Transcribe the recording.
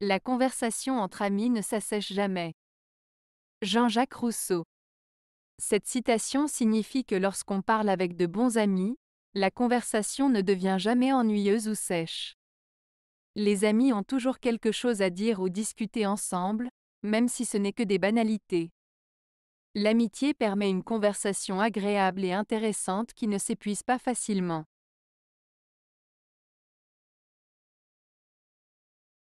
La conversation entre amis ne s'assèche jamais. Jean-Jacques Rousseau. Cette citation signifie que lorsqu'on parle avec de bons amis, la conversation ne devient jamais ennuyeuse ou sèche. Les amis ont toujours quelque chose à dire ou discuter ensemble, même si ce n'est que des banalités. L'amitié permet une conversation agréable et intéressante qui ne s'épuise pas facilement.